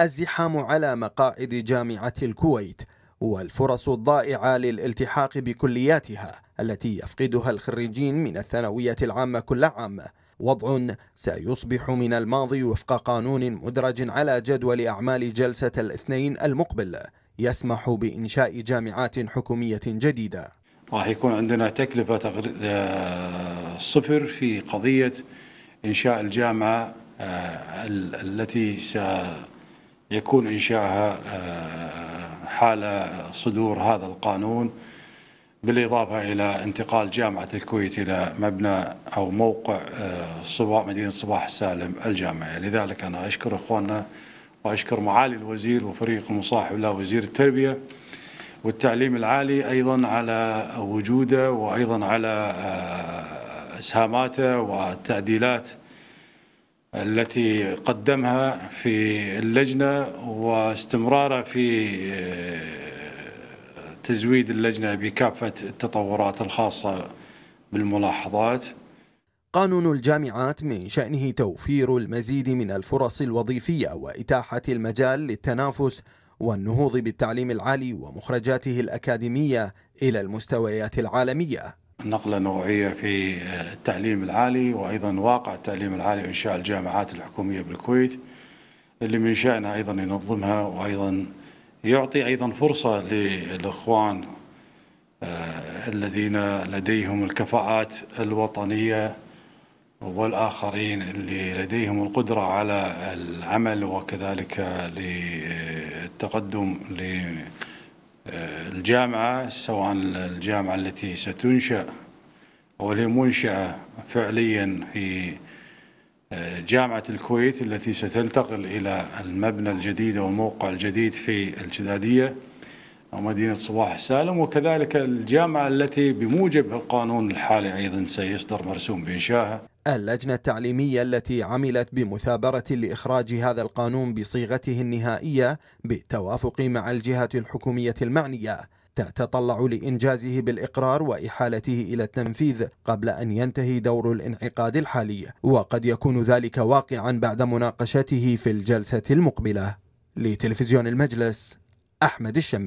الزحام على مقاعد جامعة الكويت والفرص الضائعة للالتحاق بكلياتها التي يفقدها الخريجين من الثانوية العامة كل عام وضع سيصبح من الماضي وفق قانون مدرج على جدول أعمال جلسة الاثنين المقبل يسمح بإنشاء جامعات حكومية جديدة راح يكون عندنا تكلفة آه، صفر في قضية إنشاء الجامعة آه، التي س يكون إنشاءها آه، حال صدور هذا القانون بالإضافة إلى انتقال جامعة الكويت إلى مبنى أو موقع آه، صباح مدينة صباح السالم الجامعية لذلك أنا أشكر إخواننا وأشكر معالي الوزير وفريق المصاحب له وزير التربية والتعليم العالي أيضا على وجوده وأيضا على آه، إسهاماته والتعديلات التي قدمها في اللجنة واستمراره في آه، تزويد اللجنة بكافة التطورات الخاصة بالملاحظات قانون الجامعات من شأنه توفير المزيد من الفرص الوظيفية وإتاحة المجال للتنافس والنهوض بالتعليم العالي ومخرجاته الأكاديمية إلى المستويات العالمية نقلة نوعية في آه، التعليم العالي وأيضا واقع التعليم العالي وإنشاء الجامعات الحكومية بالكويت اللي من شأنها أيضا ينظمها وأيضا يعطي أيضا فرصة للإخوان آه، الذين لديهم الكفاءات الوطنية والآخرين اللي لديهم القدرة على العمل وكذلك للتقدم للتقدم الجامعة سواء الجامعة التي ستنشأ أو هي منشأة فعليا في آه، جامعة الكويت التي ستنتقل إلى المبنى الجديد والموقع الجديد في الجدادية مدينة صباح السالم وكذلك الجامعة التي بموجب القانون الحالي أيضا سيصدر مرسوم بإنشائها اللجنة التعليمية التي عملت بمثابرة لإخراج هذا القانون بصيغته النهائية بالتوافق مع الجهة الحكومية المعنية تتطلع لإنجازه بالإقرار وإحالته إلى التنفيذ قبل أن ينتهي دور الانعقاد الحالي وقد يكون ذلك واقعا بعد مناقشته في الجلسة المقبلة لتلفزيون المجلس أحمد الشم